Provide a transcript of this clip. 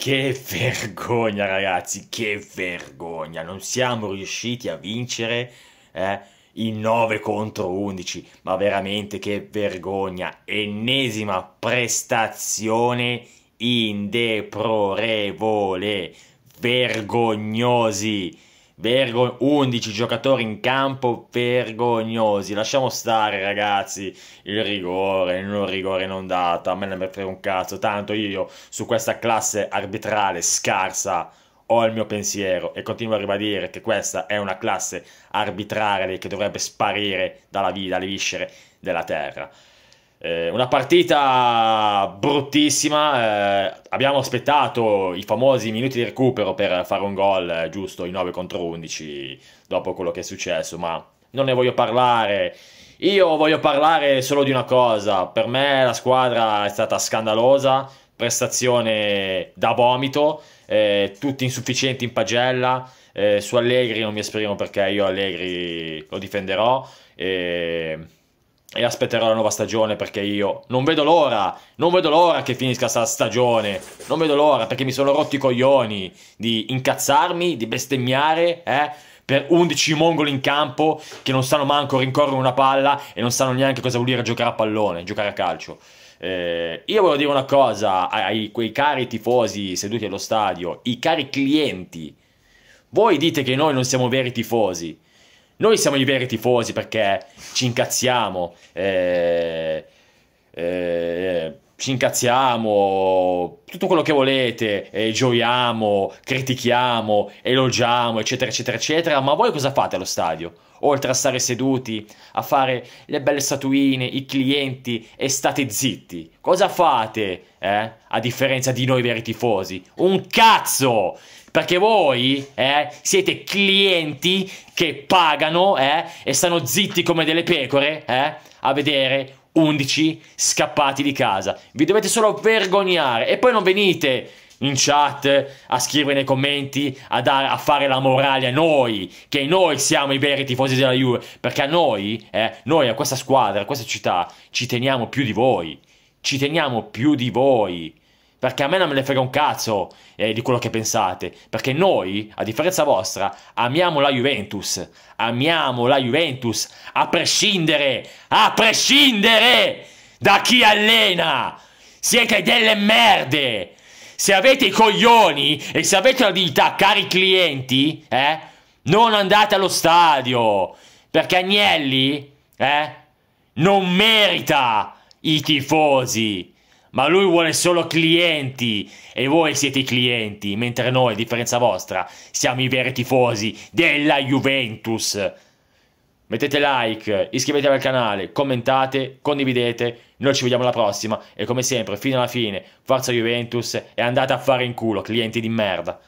Che vergogna ragazzi, che vergogna, non siamo riusciti a vincere eh, in 9 contro 11, ma veramente che vergogna, ennesima prestazione indeplorevole, vergognosi. Vergo- 11 giocatori in campo vergognosi. Lasciamo stare, ragazzi, il rigore, il non rigore non data. A me ne mettere un cazzo. Tanto io su questa classe arbitrale scarsa ho il mio pensiero e continuo a ribadire che questa è una classe arbitrale che dovrebbe sparire dalla vita, dalle viscere della terra. Eh, una partita bruttissima, eh, abbiamo aspettato i famosi minuti di recupero per fare un gol eh, giusto i 9 contro 11 dopo quello che è successo, ma non ne voglio parlare. Io voglio parlare solo di una cosa, per me la squadra è stata scandalosa, prestazione da vomito, eh, tutti insufficienti in pagella, eh, su Allegri non mi esprimo perché io Allegri lo difenderò. Eh, e aspetterò la nuova stagione perché io non vedo l'ora, non vedo l'ora che finisca questa stagione, non vedo l'ora perché mi sono rotti i coglioni di incazzarmi, di bestemmiare, eh, per 11 mongoli in campo che non sanno manco rincorrere una palla e non sanno neanche cosa vuol dire giocare a pallone, giocare a calcio. Eh, io voglio dire una cosa ai quei cari tifosi seduti allo stadio, i cari clienti. Voi dite che noi non siamo veri tifosi. Noi siamo i veri tifosi perché ci incazziamo. Eh, eh, ci incazziamo, tutto quello che volete, eh, gioiamo, critichiamo, elogiamo, eccetera, eccetera, eccetera. Ma voi cosa fate allo stadio? Oltre a stare seduti, a fare le belle statuine, i clienti e state zitti. Cosa fate? Eh? A differenza di noi veri tifosi. Un cazzo! Perché voi eh, siete clienti che pagano eh, e stanno zitti come delle pecore eh, a vedere 11 scappati di casa. Vi dovete solo vergognare e poi non venite in chat, a scrivere nei commenti, a, dare, a, fare la morale a noi, che noi siamo i veri tifosi della Juve, perché a noi, eh, noi a questa squadra, a questa città, ci teniamo più di voi, ci teniamo più di voi. Perché a me non me ne frega un cazzo eh, di quello che pensate. Perché noi, a differenza vostra, amiamo la Juventus. Amiamo la Juventus. A prescindere, a prescindere da chi allena. Siete delle merde. Se avete i coglioni e se avete la dignità, cari clienti, eh, non andate allo stadio. Perché Agnelli, eh, non merita i tifosi ma lui vuole solo clienti e voi siete i clienti, mentre noi, a differenza vostra, siamo i veri tifosi della Juventus. Mettete like, iscrivetevi al canale, commentate, condividete, noi ci vediamo alla prossima e come sempre, fino alla fine, forza Juventus e andate a fare in culo, clienti di merda.